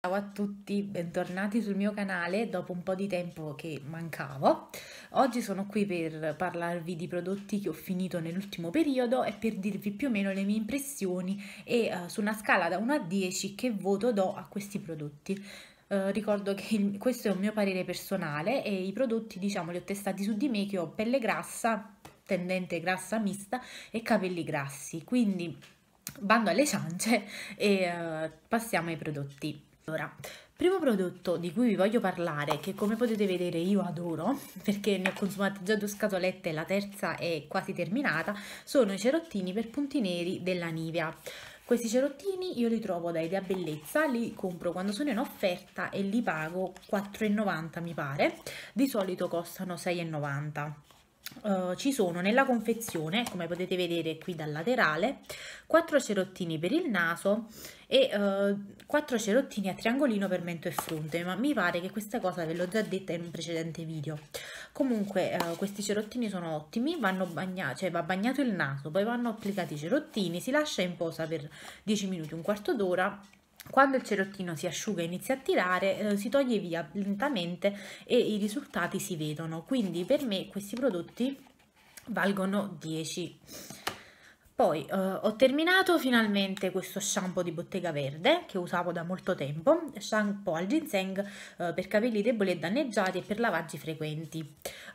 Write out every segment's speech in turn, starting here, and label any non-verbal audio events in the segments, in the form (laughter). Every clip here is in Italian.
Ciao a tutti, bentornati sul mio canale dopo un po' di tempo che mancavo. Oggi sono qui per parlarvi di prodotti che ho finito nell'ultimo periodo e per dirvi più o meno le mie impressioni e uh, su una scala da 1 a 10 che voto do a questi prodotti. Uh, ricordo che il, questo è un mio parere personale e i prodotti diciamo li ho testati su di me che ho pelle grassa tendente grassa mista e capelli grassi. Quindi bando alle ciance e uh, passiamo ai prodotti. Allora, primo prodotto di cui vi voglio parlare, che come potete vedere io adoro, perché ne ho consumate già due scatolette e la terza è quasi terminata, sono i cerottini per punti neri della Nivea. Questi cerottini io li trovo da Idea Bellezza, li compro quando sono in offerta e li pago 4,90 mi pare, di solito costano 6,90 Uh, ci sono nella confezione, come potete vedere qui dal laterale, quattro cerottini per il naso e eh, quattro 4 cerottini a triangolino per mento e fronte, ma mi pare che questa cosa ve l'ho già detta in un precedente video. Comunque uh, questi cerottini sono ottimi, vanno bagnati, cioè va bagnato il naso, poi vanno applicati i cerottini, si lascia in posa per 10 minuti, un quarto d'ora quando il cerottino si asciuga e inizia a tirare, eh, si toglie via lentamente e i risultati si vedono. Quindi per me questi prodotti valgono 10. Poi eh, ho terminato finalmente questo shampoo di Bottega Verde che usavo da molto tempo, shampoo al ginseng eh, per capelli deboli e danneggiati e per lavaggi frequenti.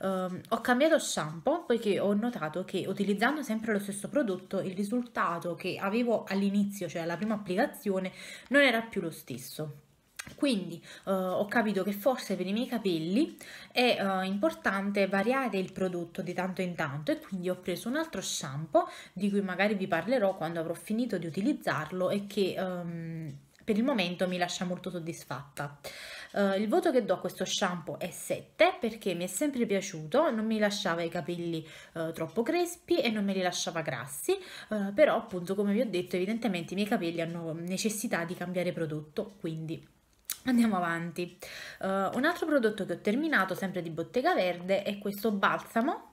Eh, ho cambiato shampoo poiché ho notato che utilizzando sempre lo stesso prodotto il risultato che avevo all'inizio, cioè alla prima applicazione, non era più lo stesso. Quindi eh, ho capito che forse per i miei capelli è eh, importante variare il prodotto di tanto in tanto e quindi ho preso un altro shampoo di cui magari vi parlerò quando avrò finito di utilizzarlo e che ehm, per il momento mi lascia molto soddisfatta. Uh, il voto che do a questo shampoo è 7 perché mi è sempre piaciuto, non mi lasciava i capelli uh, troppo crespi e non me li lasciava grassi, uh, però appunto come vi ho detto evidentemente i miei capelli hanno necessità di cambiare prodotto, quindi Andiamo avanti. Uh, un altro prodotto che ho terminato, sempre di Bottega Verde, è questo balsamo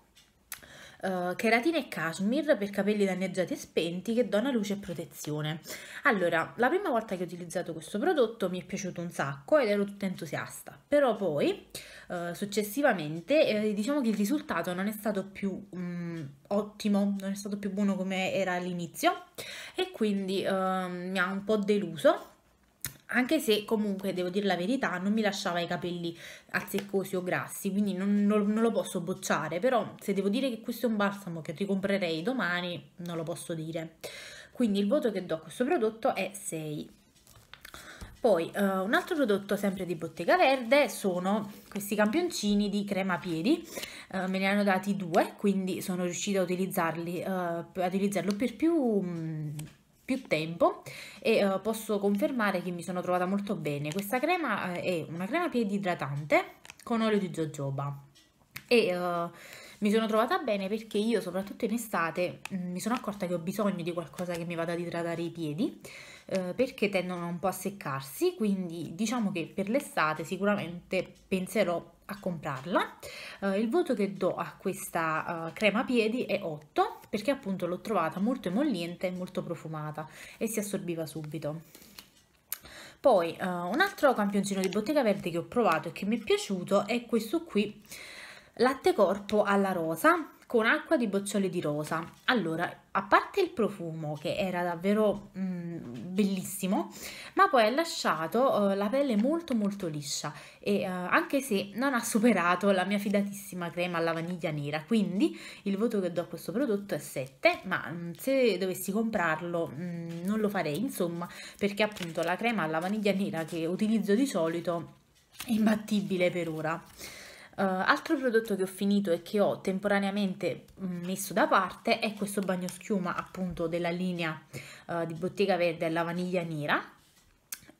Uh, eh, keratina e cashmere per capelli danneggiati e spenti che dona luce e protezione. Allora, la prima volta che ho utilizzato questo prodotto mi è piaciuto un sacco ed ero tutta entusiasta, però poi uh, successivamente eh, diciamo che il risultato non è stato più um, ottimo, non è stato più buono come era all'inizio e quindi uh, mi ha un po' deluso anche se comunque devo dire la verità non mi lasciava i capelli azzeccosi o grassi quindi non, non, non, lo posso bocciare però se devo dire che questo è un balsamo che ricomprerei domani non lo posso dire quindi il voto che do a questo prodotto è 6 poi eh, un altro prodotto sempre di Bottega Verde sono questi campioncini di crema piedi, eh, me ne hanno dati due quindi sono riuscita a utilizzarli, eh, a utilizzarlo per più mh, mm, più tempo e uh, posso confermare che mi sono trovata molto bene. Questa crema eh, è una crema piedi idratante con olio di jojoba e uh, mi sono trovata bene perché io soprattutto in estate mm, mi sono accorta che ho bisogno di qualcosa che mi vada ad idratare i piedi perché tendono un po' a seccarsi, quindi diciamo che per l'estate sicuramente penserò a comprarla. Eh, il voto che do a questa eh, crema piedi è 8 perché appunto l'ho trovata molto emolliente e molto profumata e si assorbiva subito. Poi eh, un altro campioncino di Bottega Verde che ho provato e che mi è piaciuto è questo qui, latte corpo alla rosa con acqua di bocciole di rosa. Allora, a parte il profumo che era davvero mm, bellissimo, ma poi ha lasciato eh, la pelle molto molto liscia e eh, anche se non ha superato la mia fidatissima crema alla vaniglia nera, quindi il voto che do a questo prodotto è 7, ma mm, se dovessi comprarlo mm, non lo farei, insomma, perché appunto la crema alla vaniglia nera che utilizzo di solito è imbattibile per ora. Uh, altro prodotto che ho finito e che ho temporaneamente mm, messo da parte è questo bagnoschiuma appunto della linea uh, di Bottega Verde alla vaniglia nera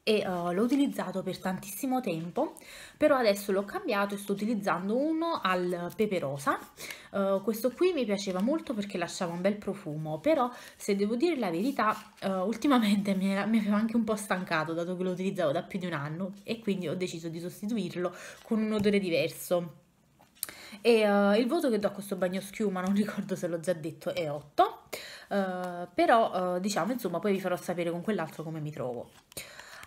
e uh, l'ho utilizzato per tantissimo tempo però adesso l'ho cambiato e sto utilizzando uno al pepe rosa uh, questo qui mi piaceva molto perché lasciava un bel profumo però se devo dire la verità uh, ultimamente mi, era, mi aveva anche un po' stancato dato che lo utilizzavo da più di un anno e quindi ho deciso di sostituirlo con un odore diverso e il voto che do a questo bagno schiuma non ricordo se l'ho già detto è 8 però diciamo insomma poi vi farò sapere con quell'altro come mi trovo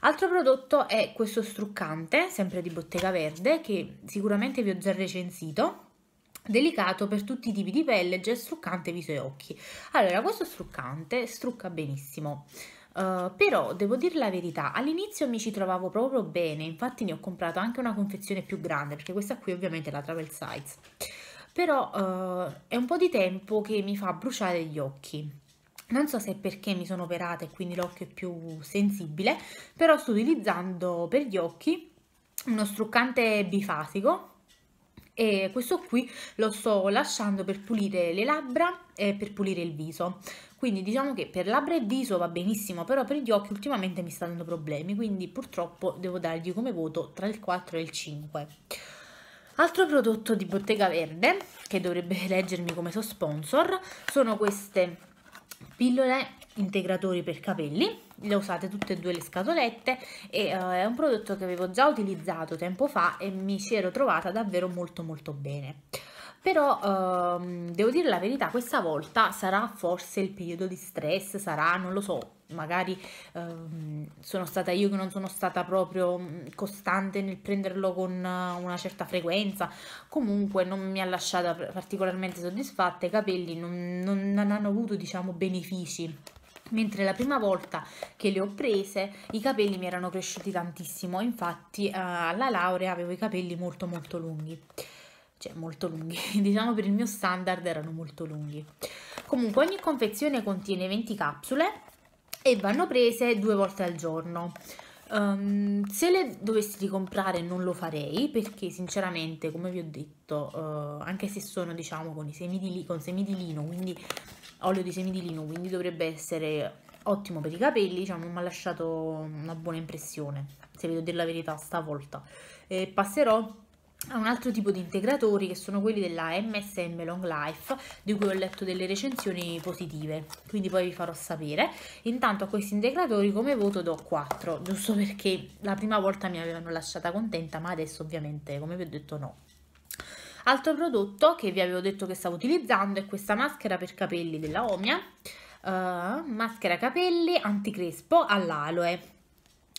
Altro prodotto è questo struccante, sempre di Bottega Verde, che sicuramente vi ho già recensito, delicato per tutti i tipi di pelle, già struccante viso e occhi. Allora, questo struccante strucca benissimo. Uh, però devo dire la verità, all'inizio mi ci trovavo proprio bene, infatti ne ho comprato anche una confezione più grande, perché questa qui ovviamente è la travel size. Però uh, è un po' di tempo che mi fa bruciare gli occhi non so se è perché mi sono operata e quindi l'occhio è più sensibile, però sto utilizzando per gli occhi uno struccante bifasico e questo qui lo sto lasciando per pulire le labbra e per pulire il viso quindi diciamo che per labbra e viso va benissimo però per gli occhi ultimamente mi sta dando problemi quindi purtroppo devo dargli come voto tra il 4 e il 5 altro prodotto di Bottega Verde che dovrebbe (laughs) leggermi come suo sponsor sono queste pillole integratori per capelli le usate tutte e due le scatolette e uh, è un prodotto che avevo già utilizzato tempo fa e mi si ero trovata davvero molto molto bene però ehm, devo dire la verità, questa volta sarà forse il periodo di stress, sarà, non lo so, magari ehm, sono stata io che non sono stata proprio mm, costante nel prenderlo con eh, una certa frequenza, comunque non mi ha lasciata particolarmente soddisfatta, i capelli non, non, non hanno avuto diciamo benefici mentre la prima volta che le ho prese i capelli mi erano cresciuti tantissimo, infatti eh, alla laurea avevo i capelli molto molto lunghi cioè molto lunghi, (laughs) diciamo per il mio standard erano molto lunghi. Comunque ogni confezione contiene 20 capsule e vanno prese due volte al giorno. Um, se le dovessi ricomprare non lo farei perché sinceramente come vi ho detto uh, anche se sono diciamo con, i semi di, con semi di lino quindi olio di semi di lino quindi dovrebbe essere ottimo per i capelli diciamo mi ha lasciato una buona impressione se vi devo dire la verità stavolta e passerò a un altro tipo di integratori che sono quelli della MSM Long Life di cui ho letto delle recensioni positive quindi poi vi farò sapere intanto a questi integratori come voto do 4 giusto perché la prima volta mi avevano lasciata contenta ma adesso ovviamente come vi ho detto no altro prodotto che vi avevo detto che stavo utilizzando è questa maschera per capelli della Omia uh, eh, maschera capelli anticrespo all'aloe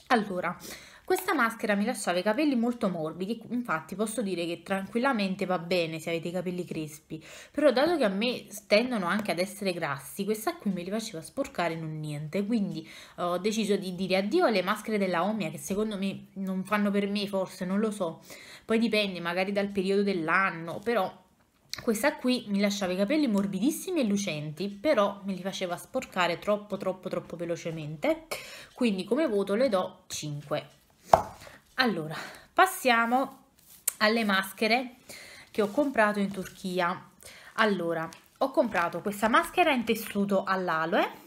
allora questa maschera mi lasciava i capelli molto morbidi, infatti posso dire che tranquillamente va bene se avete i capelli crespi, però dato che a me tendono anche ad essere grassi, questa qui me li faceva sporcare non niente, quindi eh, ho deciso di dire addio alle maschere della Omia che secondo me non fanno per me forse, non lo so, poi dipende magari dal periodo dell'anno, però questa qui mi lasciava i capelli morbidissimi e lucenti, però me li faceva sporcare troppo troppo troppo velocemente, quindi come voto le do 5 allora passiamo alle maschere che ho comprato in Turchia allora ho comprato questa maschera in tessuto all'aloe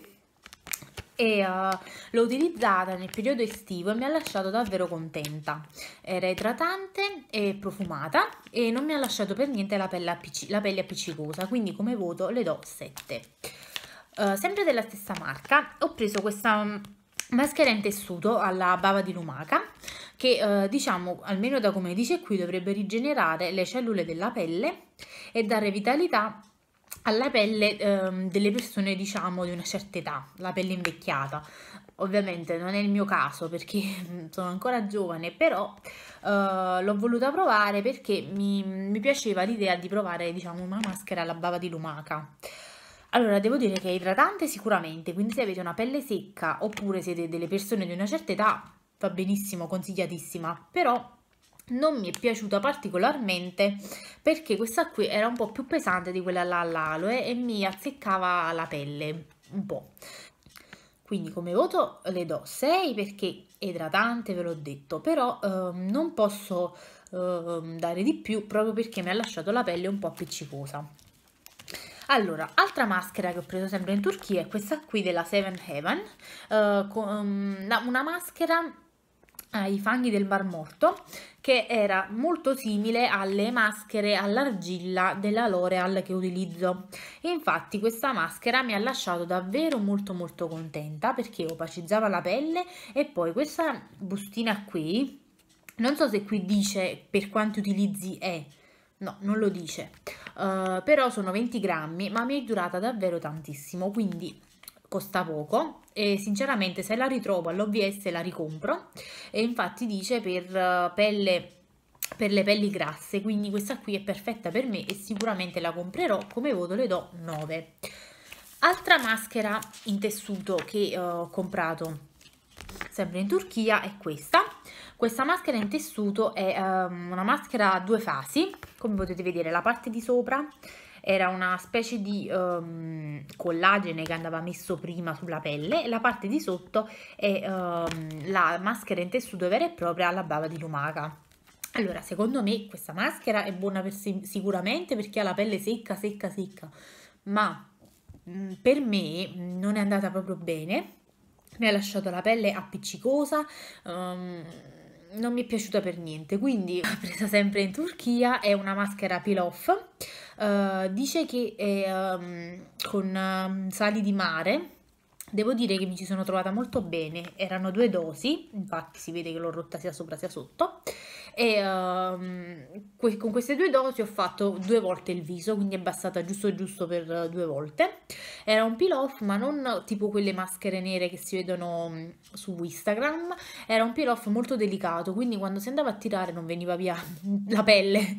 e uh, l'ho utilizzata nel periodo estivo e mi ha lasciato davvero contenta. Era idratante e profumata e non mi ha lasciato per niente la pelle, appicc la pelle appiccicosa, quindi come voto le do 7. Uh, eh, sempre della stessa marca ho preso questa mm, maschera in tessuto alla bava di lumaca che eh, diciamo, almeno da come dice qui, dovrebbe rigenerare le cellule della pelle e dare vitalità alla pelle ehm, delle persone diciamo di una certa età, la pelle invecchiata. Ovviamente non è il mio caso perché mm, sono ancora giovane, però eh, l'ho voluta provare perché mi, mi piaceva l'idea di provare diciamo una maschera alla bava di lumaca. Allora, devo dire che è idratante sicuramente, quindi se avete una pelle secca oppure siete delle persone di una certa età, va benissimo, consigliatissima, però non mi è piaciuta particolarmente perché questa qui era un po' più pesante di quella là all'aloe e mi azzeccava la pelle un po'. Quindi come voto le do 6 perché è idratante, ve l'ho detto, però eh, non posso eh, dare di più proprio perché mi ha lasciato la pelle un po' appiccicosa. Allora, altra maschera che ho preso sempre in Turchia è questa qui della Seven Heaven, eh, con, ehm, una maschera ai fanghi del Mar Morto, che era molto simile alle maschere all'argilla della L'Oreal che utilizzo. Infatti questa maschera mi ha lasciato davvero molto molto contenta perché opacizzava la pelle e poi questa bustina qui, non so se qui dice per quanti utilizzi è, No, non lo dice, uh, però sono 20 grammi, ma mi è durata davvero tantissimo, quindi costa poco e sinceramente se la ritrovo all'OVS la ricompro e infatti dice per eh, pelle per le pelli grasse quindi questa qui è perfetta per me e sicuramente la comprerò come voto le do 9 altra maschera in tessuto che eh, ho comprato sempre in Turchia è questa questa maschera in tessuto è um, una maschera a due fasi come potete vedere la parte di sopra era una specie di um, collagene che andava messo prima sulla pelle e la parte di sotto è um, la maschera in tessuto vera e propria alla bava di lumaca. Allora, secondo me questa maschera è buona per sicuramente perché ha la pelle secca, secca, secca, ma mh, mm, per me mm, non è andata proprio bene, mi ha lasciato la pelle appiccicosa, um, non mi è piaciuta per niente, quindi (laughs) presa sempre in Turchia, è una maschera peel off, uh, dice che è um, con uh, sali di mare, devo dire che mi ci sono trovata molto bene, erano due dosi, infatti si vede che l'ho rotta sia sopra sia sotto, e uh, que con queste due dosi ho fatto due volte il viso, quindi è bastata giusto giusto per due volte. Era un peel off, ma non tipo quelle maschere nere che si vedono mm, su Instagram, era un peel off molto delicato, quindi quando si andava a tirare non veniva via (laughs) la pelle.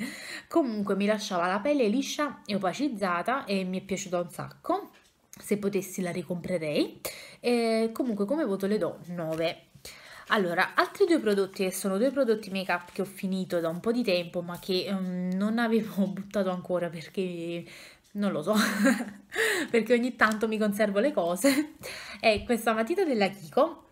Comunque mi lasciava la pelle liscia e opacizzata e mi è piaciuta un sacco. Se potessi la ricomprerei. E comunque come voto le do 9. Allora, altri due prodotti che sono due prodotti make up che ho finito da un po' di tempo ma che um, non avevo (laughs) buttato ancora perché non lo so, (laughs) perché ogni tanto mi conservo le cose, è questa matita della Kiko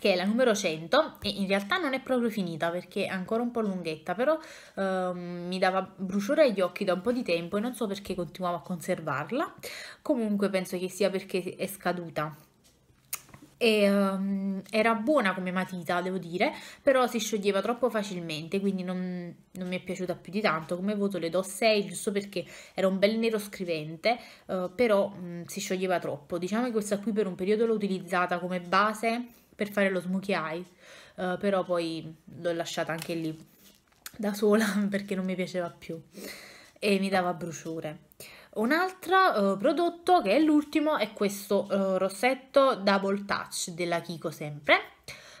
che è la numero 100 e in realtà non è proprio finita perché è ancora un po' lunghetta però ehm, mi dava bruciore agli occhi da un po' di tempo e non so perché continuavo a conservarla comunque penso che sia perché è scaduta e um, era buona come matita devo dire però si scioglieva troppo facilmente quindi non, non, mi è piaciuta più di tanto come voto le do 6 giusto perché era un bel nero scrivente uh, però um, si scioglieva troppo diciamo che questa qui per un periodo l'ho utilizzata come base per fare lo smokey eye uh, però poi l'ho lasciata anche lì da sola (laughs) perché non mi piaceva più e mi dava bruciore un altro eh, prodotto che è l'ultimo è questo eh, rossetto Double Touch della Kiko sempre.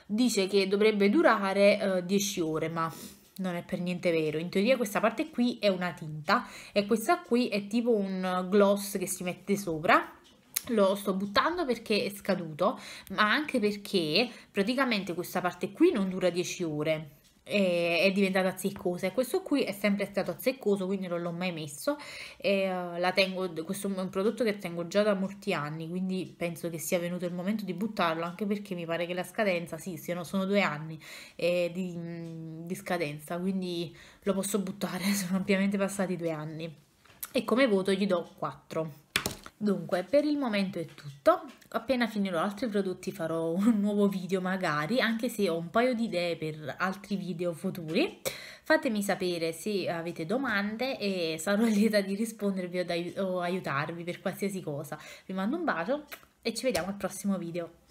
Dice che dovrebbe durare 10 eh, ore, ma non è per niente vero. In teoria questa parte qui è una tinta e questa qui è tipo un gloss che si mette sopra lo sto buttando perché è scaduto ma anche perché praticamente questa parte qui non dura 10 ore è diventata zeccosa e questo qui è sempre stato zeccoso quindi non l'ho mai messo e uh, la tengo, questo è un prodotto che tengo già da molti anni quindi penso che sia venuto il momento di buttarlo anche perché mi pare che la scadenza sì siano, sono due anni eh, di, di scadenza quindi lo posso buttare (laughs) sono ampiamente passati due anni e come voto gli do 4 Dunque, per il momento è tutto, appena finirò altri prodotti farò (laughs) un nuovo video magari, anche se ho un paio di idee per altri video futuri. Fatemi sapere se avete domande e sarò (laughs) lieta di rispondervi o, di aiutarvi per qualsiasi cosa. Vi mando un bacio e ci vediamo al prossimo video.